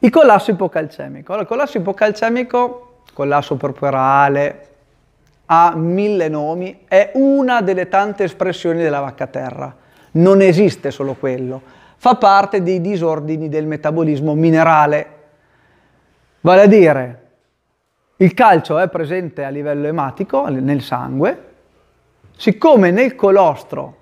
Il collasso ipocalcemico. Allora, il collasso ipocalcemico, collasso corporale, ha mille nomi, è una delle tante espressioni della vacca terra. Non esiste solo quello. Fa parte dei disordini del metabolismo minerale. Vale a dire, il calcio è presente a livello ematico, nel sangue, siccome nel colostro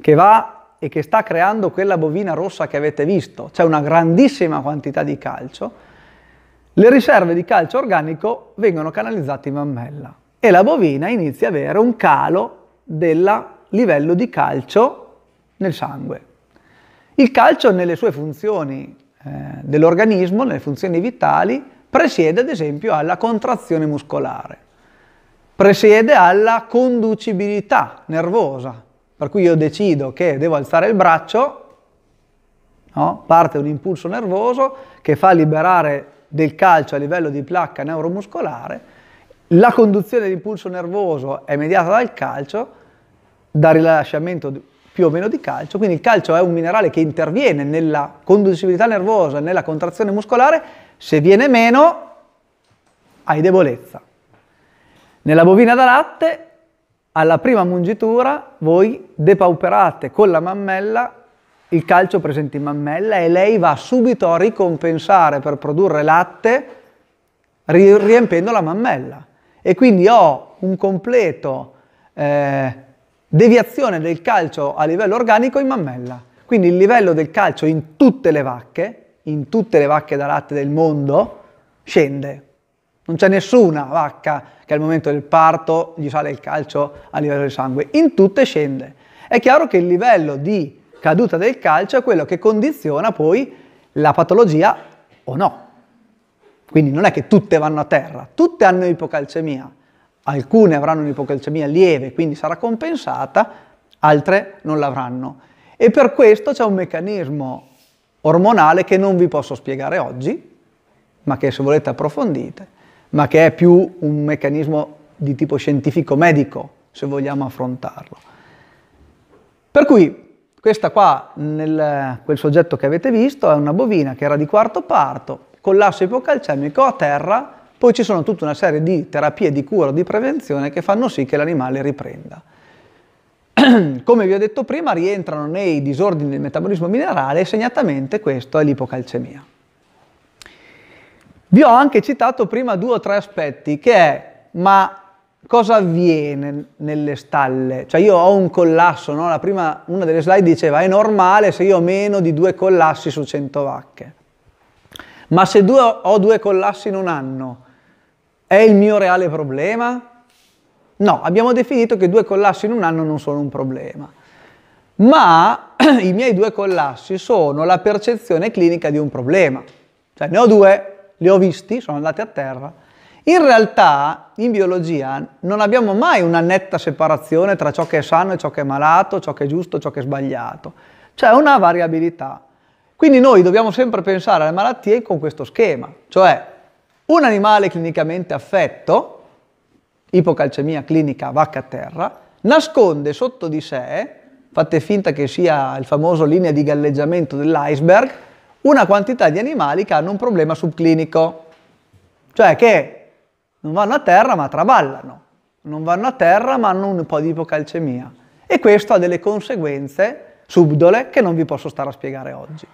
che va e che sta creando quella bovina rossa che avete visto, c'è una grandissima quantità di calcio, le riserve di calcio organico vengono canalizzate in mammella e la bovina inizia ad avere un calo del livello di calcio nel sangue. Il calcio nelle sue funzioni eh, dell'organismo, nelle funzioni vitali, presiede ad esempio alla contrazione muscolare, presiede alla conducibilità nervosa, per cui io decido che devo alzare il braccio, no? parte un impulso nervoso che fa liberare del calcio a livello di placca neuromuscolare, la conduzione dell'impulso nervoso è mediata dal calcio, dal rilasciamento più o meno di calcio, quindi il calcio è un minerale che interviene nella conducibilità nervosa e nella contrazione muscolare, se viene meno hai debolezza. Nella bovina da latte alla prima mungitura voi depauperate con la mammella il calcio presente in mammella e lei va subito a ricompensare per produrre latte riempiendo la mammella. E quindi ho un completo eh, deviazione del calcio a livello organico in mammella. Quindi il livello del calcio in tutte le vacche, in tutte le vacche da latte del mondo, scende non c'è nessuna vacca che al momento del parto gli sale il calcio a livello di sangue, in tutte scende. È chiaro che il livello di caduta del calcio è quello che condiziona poi la patologia o no. Quindi non è che tutte vanno a terra, tutte hanno ipocalcemia, alcune avranno un'ipocalcemia lieve, quindi sarà compensata, altre non l'avranno. E per questo c'è un meccanismo ormonale che non vi posso spiegare oggi, ma che se volete approfondite, ma che è più un meccanismo di tipo scientifico-medico, se vogliamo affrontarlo. Per cui questa qua, nel, quel soggetto che avete visto, è una bovina che era di quarto parto, collasso ipocalcemico a terra, poi ci sono tutta una serie di terapie di cura, di prevenzione che fanno sì che l'animale riprenda. Come vi ho detto prima, rientrano nei disordini del metabolismo minerale segnatamente questo è l'ipocalcemia. Vi ho anche citato prima due o tre aspetti che è, ma cosa avviene nelle stalle? Cioè io ho un collasso, no? prima, una delle slide diceva è normale se io ho meno di due collassi su 100 vacche, ma se due, ho due collassi in un anno, è il mio reale problema? No, abbiamo definito che due collassi in un anno non sono un problema, ma i miei due collassi sono la percezione clinica di un problema. Cioè ne ho due, li ho visti, sono andati a terra. In realtà in biologia non abbiamo mai una netta separazione tra ciò che è sano e ciò che è malato, ciò che è giusto e ciò che è sbagliato. C'è una variabilità. Quindi noi dobbiamo sempre pensare alle malattie con questo schema, cioè un animale clinicamente affetto, ipocalcemia clinica vacca a terra, nasconde sotto di sé, fate finta che sia il famoso linea di galleggiamento dell'iceberg, una quantità di animali che hanno un problema subclinico, cioè che non vanno a terra ma traballano, non vanno a terra ma hanno un po' di ipocalcemia. E questo ha delle conseguenze subdole che non vi posso stare a spiegare oggi.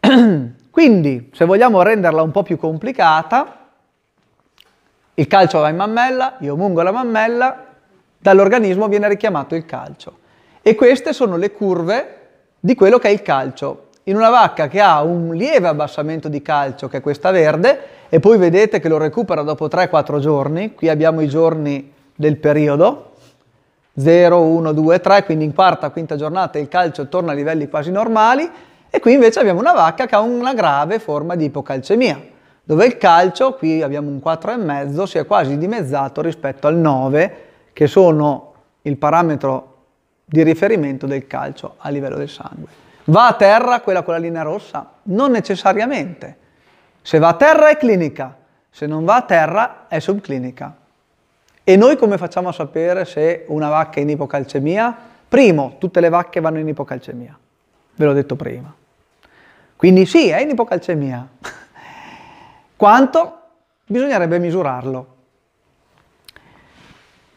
Quindi, se vogliamo renderla un po' più complicata, il calcio va in mammella, io mungo la mammella, dall'organismo viene richiamato il calcio. E queste sono le curve di quello che è il calcio. In una vacca che ha un lieve abbassamento di calcio, che è questa verde, e poi vedete che lo recupera dopo 3-4 giorni, qui abbiamo i giorni del periodo, 0, 1, 2, 3, quindi in quarta, quinta giornata il calcio torna a livelli quasi normali, e qui invece abbiamo una vacca che ha una grave forma di ipocalcemia, dove il calcio, qui abbiamo un 4,5, si è quasi dimezzato rispetto al 9, che sono il parametro di riferimento del calcio a livello del sangue. Va a terra quella con la linea rossa? Non necessariamente. Se va a terra è clinica, se non va a terra è subclinica. E noi come facciamo a sapere se una vacca è in ipocalcemia? Primo, tutte le vacche vanno in ipocalcemia. Ve l'ho detto prima. Quindi sì, è in ipocalcemia. Quanto? Bisognerebbe misurarlo.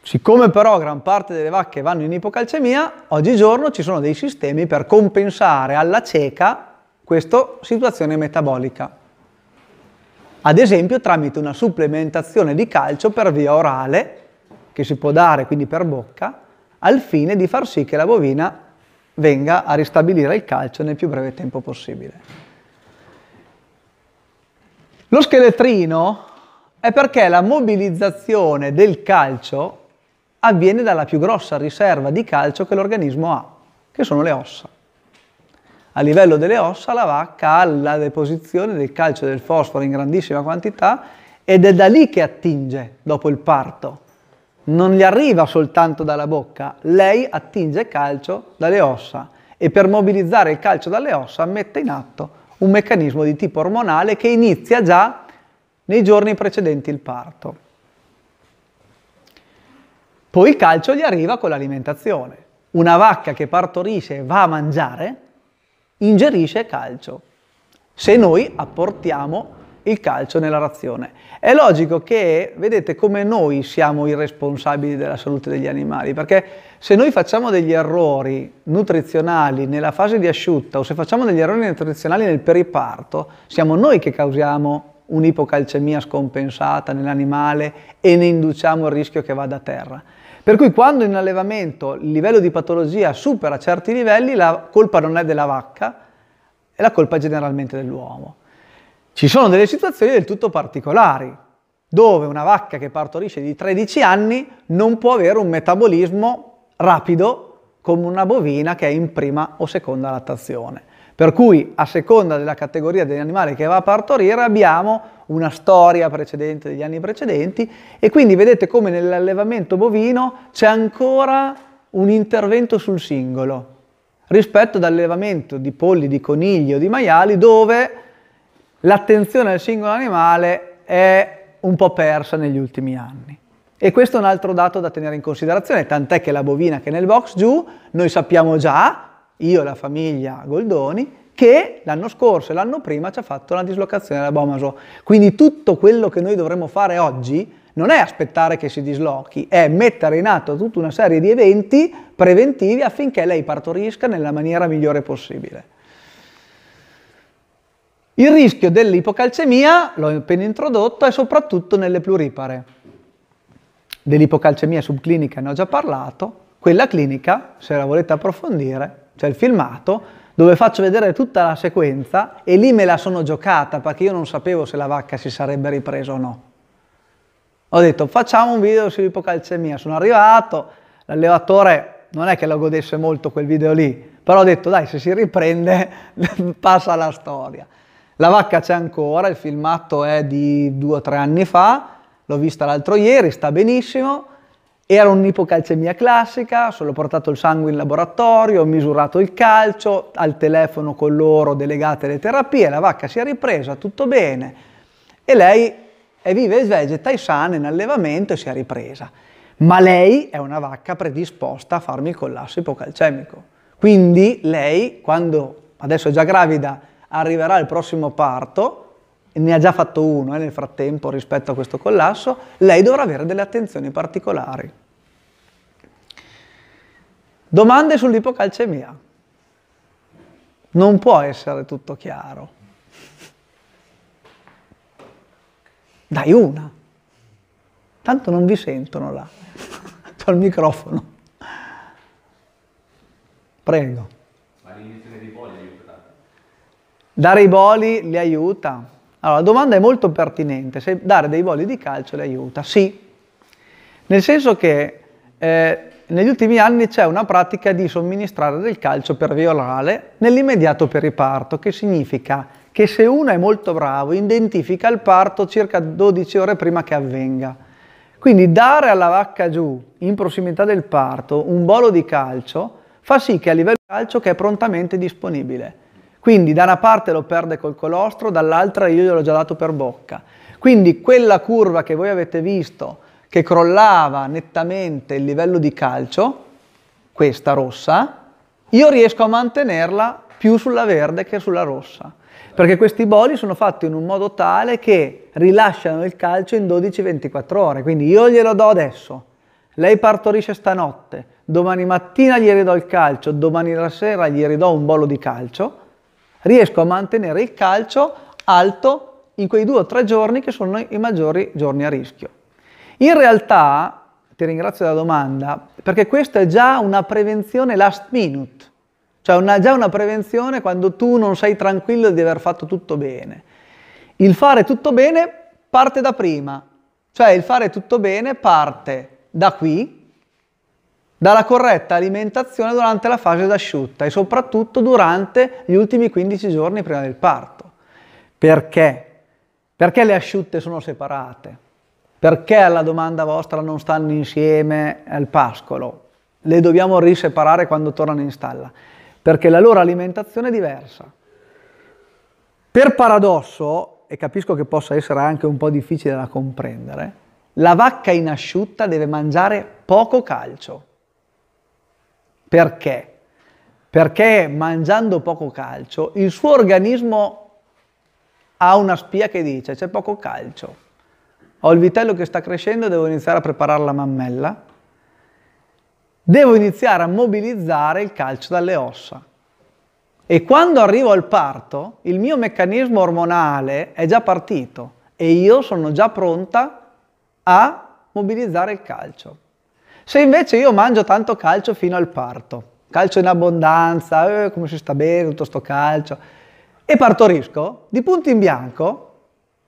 Siccome però gran parte delle vacche vanno in ipocalcemia, oggigiorno ci sono dei sistemi per compensare alla cieca questa situazione metabolica. Ad esempio tramite una supplementazione di calcio per via orale, che si può dare quindi per bocca, al fine di far sì che la bovina venga a ristabilire il calcio nel più breve tempo possibile. Lo scheletrino è perché la mobilizzazione del calcio avviene dalla più grossa riserva di calcio che l'organismo ha, che sono le ossa. A livello delle ossa la vacca ha la deposizione del calcio e del fosforo in grandissima quantità ed è da lì che attinge dopo il parto. Non gli arriva soltanto dalla bocca, lei attinge calcio dalle ossa e per mobilizzare il calcio dalle ossa mette in atto un meccanismo di tipo ormonale che inizia già nei giorni precedenti il parto. Poi il calcio gli arriva con l'alimentazione. Una vacca che partorisce e va a mangiare ingerisce calcio. Se noi apportiamo il calcio nella razione. È logico che, vedete, come noi siamo i responsabili della salute degli animali, perché se noi facciamo degli errori nutrizionali nella fase di asciutta o se facciamo degli errori nutrizionali nel periparto, siamo noi che causiamo un'ipocalcemia scompensata nell'animale e ne induciamo il rischio che vada a terra. Per cui quando in allevamento il livello di patologia supera certi livelli, la colpa non è della vacca, è la colpa generalmente dell'uomo. Ci sono delle situazioni del tutto particolari, dove una vacca che partorisce di 13 anni non può avere un metabolismo rapido come una bovina che è in prima o seconda lattazione. Per cui a seconda della categoria dell'animale che va a partorire abbiamo una storia precedente degli anni precedenti e quindi vedete come nell'allevamento bovino c'è ancora un intervento sul singolo rispetto all'allevamento di polli, di conigli o di maiali dove l'attenzione al singolo animale è un po' persa negli ultimi anni. E questo è un altro dato da tenere in considerazione, tant'è che la bovina che è nel box giù noi sappiamo già io e la famiglia Goldoni, che l'anno scorso e l'anno prima ci ha fatto la dislocazione della Bomaso. Quindi tutto quello che noi dovremmo fare oggi non è aspettare che si dislochi, è mettere in atto tutta una serie di eventi preventivi affinché lei partorisca nella maniera migliore possibile. Il rischio dell'ipocalcemia, l'ho appena introdotto, è soprattutto nelle pluripare. Dell'ipocalcemia subclinica ne ho già parlato, quella clinica, se la volete approfondire, cioè il filmato, dove faccio vedere tutta la sequenza e lì me la sono giocata perché io non sapevo se la vacca si sarebbe ripresa o no. Ho detto facciamo un video sull'ipocalcemia, sono arrivato, l'allevatore non è che lo godesse molto quel video lì, però ho detto dai se si riprende passa la storia. La vacca c'è ancora, il filmato è di due o tre anni fa, l'ho vista l'altro ieri, sta benissimo, era un'ipocalcemia classica, sono portato il sangue in laboratorio, ho misurato il calcio, al telefono con loro delegate le terapie, la vacca si è ripresa, tutto bene. E lei è viva e svegeta e sana in allevamento e si è ripresa. Ma lei è una vacca predisposta a farmi il collasso ipocalcemico. Quindi lei, quando adesso è già gravida, arriverà al prossimo parto, ne ha già fatto uno eh, nel frattempo rispetto a questo collasso, lei dovrà avere delle attenzioni particolari. Domande sull'ipocalcemia. Non può essere tutto chiaro. Dai una. Tanto non vi sentono là. C'ho il microfono. Prego. Dare i boli li aiuta. Allora, la domanda è molto pertinente, se dare dei voli di calcio le aiuta. Sì, nel senso che eh, negli ultimi anni c'è una pratica di somministrare del calcio per via orale nell'immediato periparto, che significa che se uno è molto bravo identifica il parto circa 12 ore prima che avvenga. Quindi dare alla vacca giù, in prossimità del parto, un volo di calcio fa sì che a livello di calcio che è prontamente disponibile. Quindi da una parte lo perde col colostro, dall'altra io gliel'ho già dato per bocca. Quindi quella curva che voi avete visto che crollava nettamente il livello di calcio, questa rossa, io riesco a mantenerla più sulla verde che sulla rossa. Perché questi boli sono fatti in un modo tale che rilasciano il calcio in 12-24 ore. Quindi io glielo do adesso, lei partorisce stanotte, domani mattina gli ridò il calcio, domani la sera gli ridò un bolo di calcio riesco a mantenere il calcio alto in quei due o tre giorni che sono i maggiori giorni a rischio. In realtà, ti ringrazio della domanda, perché questa è già una prevenzione last minute, cioè una, già una prevenzione quando tu non sei tranquillo di aver fatto tutto bene. Il fare tutto bene parte da prima, cioè il fare tutto bene parte da qui, dalla corretta alimentazione durante la fase d'asciutta e soprattutto durante gli ultimi 15 giorni prima del parto. Perché? Perché le asciutte sono separate? Perché alla domanda vostra non stanno insieme al pascolo? Le dobbiamo riseparare quando tornano in stalla, perché la loro alimentazione è diversa. Per paradosso, e capisco che possa essere anche un po' difficile da comprendere, la vacca in asciutta deve mangiare poco calcio perché? Perché mangiando poco calcio il suo organismo ha una spia che dice c'è poco calcio, ho il vitello che sta crescendo, devo iniziare a preparare la mammella, devo iniziare a mobilizzare il calcio dalle ossa. E quando arrivo al parto, il mio meccanismo ormonale è già partito e io sono già pronta a mobilizzare il calcio. Se invece io mangio tanto calcio fino al parto, calcio in abbondanza, eh, come si sta bene tutto sto calcio, e partorisco, di punto in bianco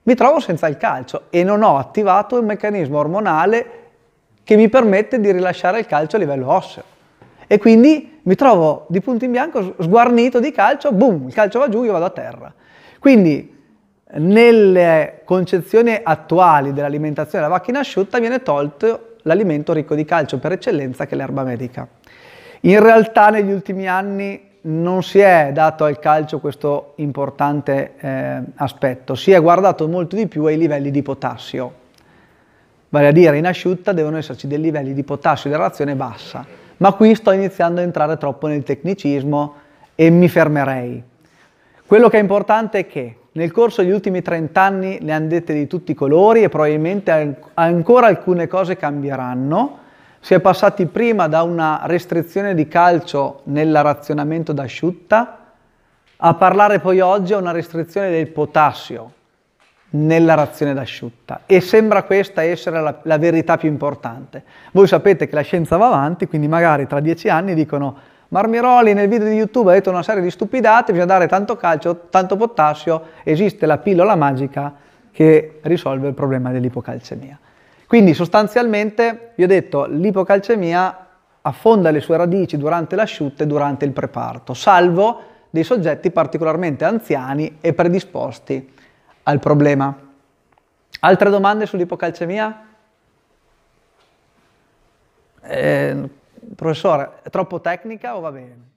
mi trovo senza il calcio e non ho attivato il meccanismo ormonale che mi permette di rilasciare il calcio a livello osseo. E quindi mi trovo di punto in bianco sguarnito di calcio, boom, il calcio va giù, io vado a terra. Quindi nelle concezioni attuali dell'alimentazione della macchina asciutta viene tolto l'alimento ricco di calcio per eccellenza che l'erba medica. In realtà negli ultimi anni non si è dato al calcio questo importante eh, aspetto, si è guardato molto di più ai livelli di potassio. Vale a dire, in asciutta devono esserci dei livelli di potassio della razione bassa, ma qui sto iniziando a entrare troppo nel tecnicismo e mi fermerei. Quello che è importante è che nel corso degli ultimi 30 anni ne hanno dette di tutti i colori e probabilmente ancora alcune cose cambieranno. Si è passati prima da una restrizione di calcio nel razionamento d'asciutta a parlare poi oggi a una restrizione del potassio nella razione d'asciutta e sembra questa essere la, la verità più importante. Voi sapete che la scienza va avanti, quindi magari tra dieci anni dicono Marmiroli nel video di YouTube ha detto una serie di stupidate, bisogna dare tanto calcio, tanto potassio, esiste la pillola magica che risolve il problema dell'ipocalcemia. Quindi sostanzialmente, vi ho detto, l'ipocalcemia affonda le sue radici durante l'asciutta e durante il preparto, salvo dei soggetti particolarmente anziani e predisposti al problema. Altre domande sull'ipocalcemia? Eh, Professore, è troppo tecnica o va bene?